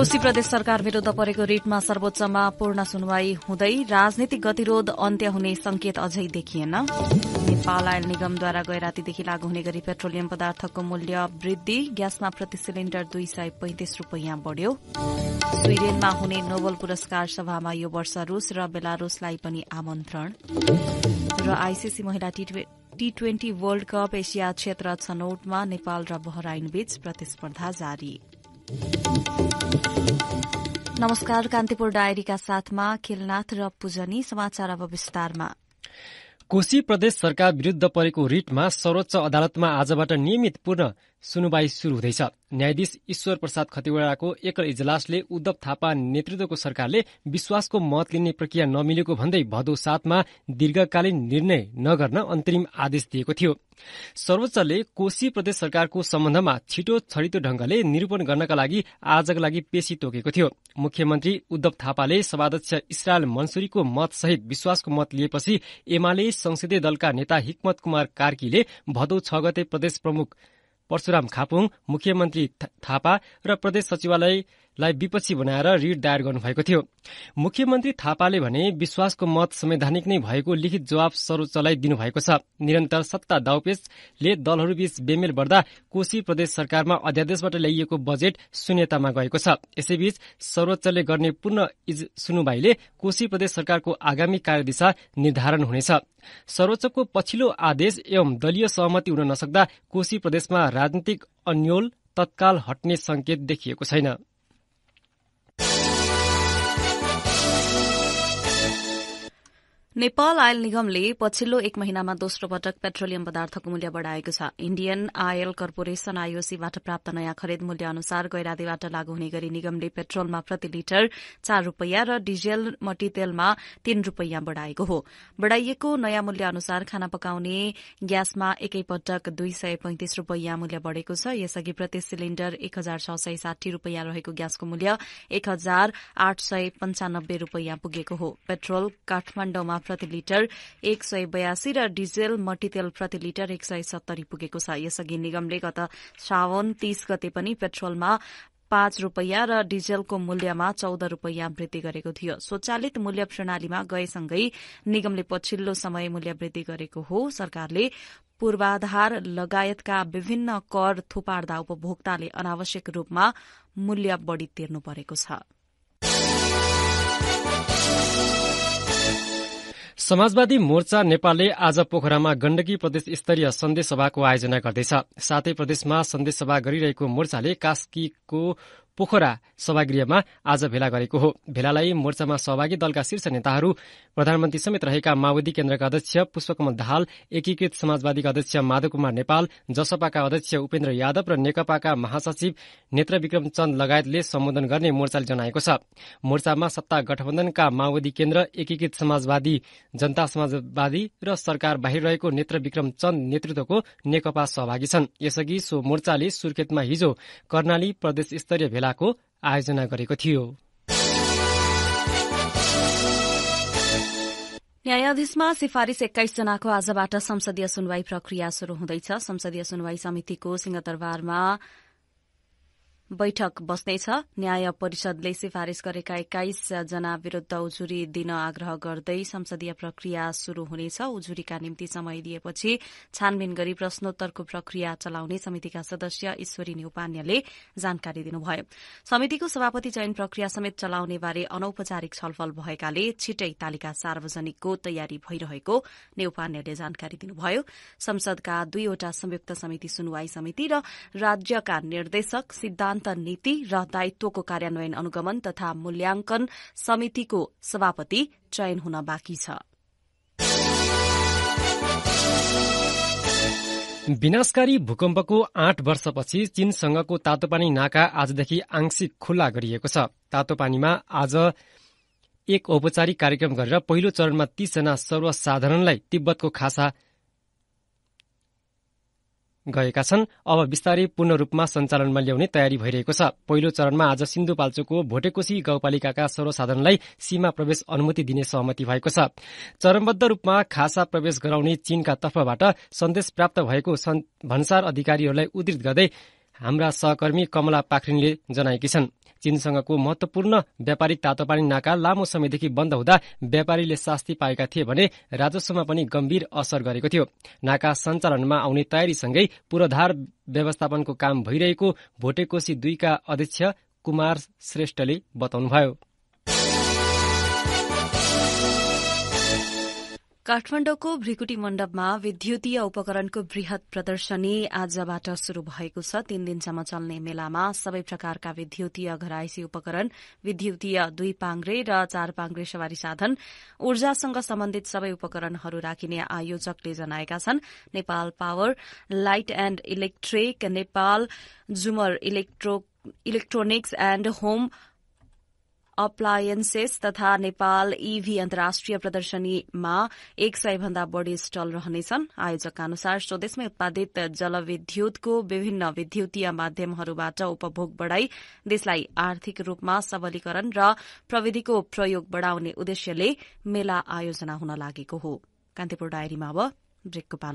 कोशी प्रदेश सरकार विरूद्ध परेको रिटमा सर्वोच्चमा पूर्ण सुनवाई हुँदै राजनीतिक गतिरोध अन्त्य हुने संकेत अझै देखिएन नेपाल आयल निगमद्वारा गए रातीदेखि लागू हुने गरी पेट्रोलियम पदार्थको मूल्य वृद्धि ग्यासमा प्रति सिलिण्डर दुई सय पैंतिस रूपियाँ बढ़्यो स्वीडेनमा हुने नोबल पुरस्कार सभामा यो वर्ष रूस र बेलारूसलाई पनि आमन्त्रण र आईसीसी महिला T twenty world cup Asia क्षेत्र छनौटमा नेपाल र बहराइनबीच प्रतिस्पर्धा जारी नमस्कार कान्तिपुर डायरीका साथमा खेलनाथ र पूजनी समाचार अब विस्तारमा कोशी प्रदेश सरकार विरूद्ध परेको रिटमा सर्वोच्च अदालतमा आजबाट नियमित पुनः सुनवाई शुरू हुँदैछ न्यायाधीश ईश्वर प्रसाद खतिवड़ाको एकल इजलासले उद्धव थापा नेतृत्वको सरकारले विश्वासको मत लिने प्रक्रिया नमिलेको भन्दै भदौ सातमा दीर्घकालीन निर्णय नगर्न अन्तरिम आदेश दिएको थियो सर्वोच्चले कोशी प्रदेश सरकारको सम्बन्धमा छिटो छरितो ढंगले निरूपण गर्नका लागि आजको लागि पेशी तोकेको थियो मुख्यमन्त्री उद्धव थापाले सभाध्यक्ष इसरायल मन्सुरीको मतसहित विश्वासको मत लिएपछि एमाले संसदीय दलका नेता हिक्मत कुमार कार्कीले भदौ छ गते प्रदेश प्रमुख परशुराम खापुङ मुख्यमन्त्री थापा र प्रदेश सचिवालय लाई विपक्षी बनाएर रिट दायर गर्नुभएको थियो मुख्यमन्त्री थापाले भने विश्वासको मत संवैधानिक नै भएको लिखित जवाब सर्वोच्चलाई दिनुभएको छ निरन्तर सत्ता दाउपेचले दलहरूबीच बेमेल बढ्दा कोशी प्रदेश सरकारमा अध्यादेशबाट ल्याइएको बजेट शून्यतामा गएको छ यसैबीच सर्वोच्चले गर्ने पूर्ण इज सुनुवाईले कोशी प्रदेश सरकारको आगामी कार्यदिशा निर्धारण हुनेछ सर्वोच्चको पछिल्लो आदेश एवं दलीय सहमति हुन नसक्दा कोशी प्रदेशमा राजनीतिक अन्यल तत्काल हट्ने संकेत देखिएको छैन नेपाल आयल निगमले पछिल्लो एक महिनामा दोस्रो पटक पेट्रोलियम पदार्थको मूल्य बढ़ाएको छ इण्डियन आयल कर्पोरेशन आईओसीबाट प्राप्त नयाँ खरिद मूल्य अनुसार गैरातीबाट लागू हुने गरी निगमले पेट्रोलमा प्रति लिटर चार रूपियाँ र डिजेल तेलमा तीन रूपियाँ बढ़ाएको हो बढ़ाइएको नयाँ मूल्य अनुसार खाना पकाउने ग्यासमा एकैपटक दुई सय पैंतिस रूपियाँ मूल्य बढ़ेको छ यसअघि प्रति सिलिण्डर एक हजार छ सय साठी रूपियाँ रहेको ग्यासको मूल्य एक हजार आठ सय पञ्चानब्बे रूपियाँ पुगेको हो पेट्रोल काठमाडौँमा प्रति लिटर एक सय बयासी र डिजेल मट्टीतेल प्रति लिटर एक सय सत्तरी पुगेको छ यसअघि निगमले गत श्रावण तीस गते पनि पेट्रोलमा पाँच रूपियाँ र डिजेलको मूल्यमा चौध रूपियाँ वृद्धि गरेको थियो स्वचालित मूल्य प्रणालीमा गएसँगै निगमले पछिल्लो समय मूल्य वृद्धि गरेको हो सरकारले पूर्वाधार लगायतका विभिन्न कर थुपार्दा उपभोक्ताले अनावश्यक रूपमा मूल्य बढ़ी तिर्नु परेको छ समाजवादी मोर्चा नेपालले आज पोखरामा गण्डकी प्रदेश स्तरीय सन्देश सभाको आयोजना गर्दैछ साथै प्रदेशमा सन्देश सभा गरिरहेको मोर्चाले कास्कीको पोखरा सभागृहमा आज भेला गरेको हो भेलालाई मोर्चामा सहभागी दलका शीर्ष नेताहरू प्रधानमन्त्री समेत रहेका माओवादी केन्द्रका अध्यक्ष पुष्पकमल दाहाल एकीकृत समाजवादीका अध्यक्ष माधव कुमार नेपाल जसपाका अध्यक्ष उपेन्द्र यादव र नेकपाका महासचिव नेत्र विक्रम चन्द लगायतले सम्बोधन गर्ने मोर्चाले जनाएको छ मोर्चामा सत्ता गठबन्धनका माओवादी केन्द्र एकीकृत समाजवादी जनता समाजवादी र सरकार बाहिर रहेको नेत्र विक्रम चन्द नेतृत्वको नेकपा सहभागी छन् यसअघि सो मोर्चाले सुर्खेतमा हिजो कर्णाली प्रदेश स्तरीय भेला मेलाको आयोजना गरेको थियो न्यायाधीशमा सिफारिश एक्काइस जनाको आजबाट संसदीय सुनवाई प्रक्रिया शुरू हुँदैछ संसदीय सुनवाई समितिको सिंहदरबारमा बैठक बस्नेछ न्याय परिषदले सिफारिश गरेका एक्काइस जना विरूद्ध उजुरी दिन आग्रह गर्दै संसदीय प्रक्रिया शुरू हुनेछ उजुरीका निम्ति समय दिएपछि छानबिन गरी प्रश्नोत्तरको प्रक्रिया चलाउने समितिका सदस्य ईश्वरी न्यौपान्यले जानकारी दिनुभयो समितिको सभापति चयन प्रक्रिया समेत चलाउने बारे अनौपचारिक छलफल भएकाले छिटै तालिका सार्वजनिकको तयारी भइरहेको न्यौपान्यले जानकारी दिनुभयो संसदका दुईवटा संयुक्त समिति सुनवाई समिति र राज्यका निर्देशक सिद्धान्त सिद्धान्त नीति र दायित्वको कार्यान्वयन अनुगमन तथा मूल्याङ्कन समितिको सभापति चयन हुन बाँकी छ विनाशकारी भूकम्पको आठ वर्षपछि चीनसँगको तातोपानी नाका आजदेखि आंशिक खुल्ला गरिएको छ तातोपानीमा आज एक औपचारिक कार्यक्रम गरेर पहिलो चरणमा तीसजना सर्वसाधारणलाई तिब्बतको खासा गएका छन् अब विस्तारै पूर्ण रूपमा सञ्चालनमा ल्याउने तयारी भइरहेको छ पहिलो चरणमा आज सिन्धुपाल्चोको भोटेकोशी गाउँपालिकाका सर्वसाधारणलाई सीमा प्रवेश अनुमति दिने सहमति भएको छ चरणबद्ध रूपमा खासा प्रवेश गराउने चीनका तर्फबाट सन्देश प्राप्त भएको भन्सार अधिकारीहरूलाई उद्धित गर्दै हाम्रा सहकर्मी कमला पाखरिनले जनाएकी छन् चीनसँगको महत्वपूर्ण व्यापारिक तातोपानी नाका लामो समयदेखि बन्द हुँदा व्यापारीले शास्ति पाएका थिए भने राजस्वमा पनि गम्भीर असर गरेको थियो नाका सञ्चालनमा आउने तयारीसँगै पूर्वाधार व्यवस्थापनको काम भइरहेको भोटेकोशी दुईका अध्यक्ष कुमार श्रेष्ठले बताउनुभयो काठमाडौँको भ्रिकुटी मण्डपमा विद्युतीय उपकरणको वृहत प्रदर्शनी आजबाट शुरू भएको छ तीन दिनसम्म चल्ने मेलामा सबै प्रकारका विद्युतीय घरायसी उपकरण विद्युतीय दुई पाङ्ग्रे र चार पाङ्ग्रे सवारी साधन ऊर्जासँग सम्बन्धित सबै उपकरणहरू राखिने आयोजकले जनाएका छन् Nepal power light and electric Nepal जुमर इलेक्ट्रोनिक्स एण्ड होम अप्लायन्सेस तथा नेपाल ईभी e अन्तर्राष्ट्रिय प्रदर्शनीमा एक सय भन्दा बढ़ी स्टल रहनेछन् आयोजकका अनुसार स्वदेशमै उत्पादित जलविद्युतको विभिन्न विद्युतीय माध्यमहरूबाट उपभोग बढ़ाई देशलाई आर्थिक रूपमा सबलीकरण र प्रविधिको प्रयोग बढ़ाउने उद्देश्यले मेला आयोजना हुन लागेको हो कान्तिपुर डायरीमा अब ब्रेकको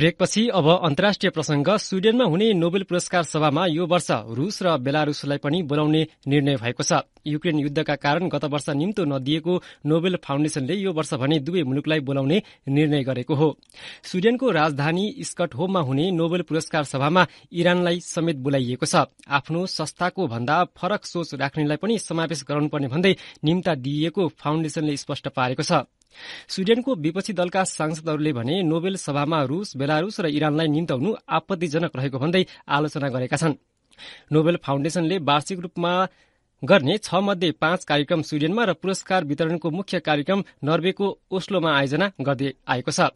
ब्रेकपछि अब अन्तर्राष्ट्रिय प्रसंग स्वीडेनमा हुने नोबेल पुरस्कार सभामा यो वर्ष रूस र बेलारूसलाई पनि बोलाउने निर्णय भएको छ युक्रेन युद्धका कारण गत वर्ष निम्तो नदिएको नोबेल फाउन्डेशनले यो वर्ष भने दुवै मुलुकलाई बोलाउने निर्णय गरेको हो स्वीडेनको राजधानी होममा हुने नोबेल पुरस्कार सभामा इरानलाई समेत बोलाइएको छ आफ्नो संस्थाको भन्दा फरक सोच राख्नेलाई पनि समावेश गराउनुपर्ने भन्दै निम्ता दिइएको फाउन्डेशनले स्पष्ट पारेको छ स्वीडेनको विपक्षी दलका सांसदहरूले भने नोबेल सभामा रूस बेलारूस र इरानलाई निम्ताउनु आपत्तिजनक रहेको भन्दै आलोचना गरेका छन् नोबेल फाउन्डेशनले वार्षिक रूपमा गर्ने छ मध्ये पाँच कार्यक्रम स्वीडेनमा र पुरस्कार वितरणको मुख्य कार्यक्रम नर्वेको ओस्लोमा आयोजना गर्दै आएको छ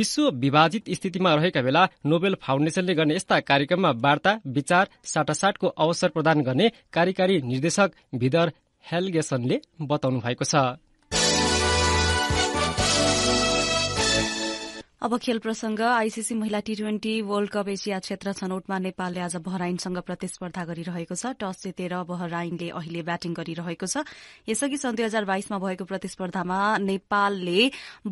विश्व विभाजित स्थितिमा रहेका बेला नोबेल फाउन्डेशनले गर्ने यस्ता कार्यक्रममा वार्ता विचार साटासाटको अवसर प्रदान गर्ने कार्यकारी निर्देशक भिदर हेलगेसनले बताउनु भएको छ अब खेल प्रसंग आइसिसी महिला T twenty world cup Asia क्षेत्र छनौटमा नेपालले आज बहराइनसँग प्रतिस्पर्धा गरिरहेको छ टस जितेर बहराइनले अहिले ब्याटिङ गरिरहेको छ यसअघि सन् दुई हजार बाइसमा भएको प्रतिस्पर्धामा नेपालले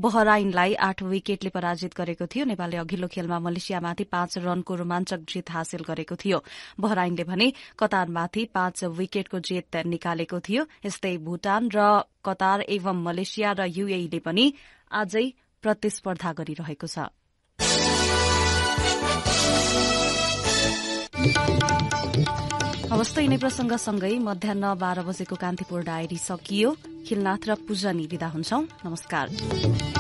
बहराइनलाई आठ विकेटले पराजित गरेको थियो नेपालले अघिल्लो खेलमा मलेसियामाथि पाँच रनको रोमाञ्चक जित हासिल गरेको थियो बहराइनले भने कतारमाथि पाँच विकेटको जित निकालेको थियो यस्तै भूटान र कतार एवं मलेसिया र युएईले पनि आजै प्रतिस्पर्धा गरिरहेको छ त यिनै प्रसंगसँगै मध्याह बाह्र बजेको कान्तिपुर डायरी सकियो खिलनाथ र पूजनी विदा हुन्छौ नमस्कार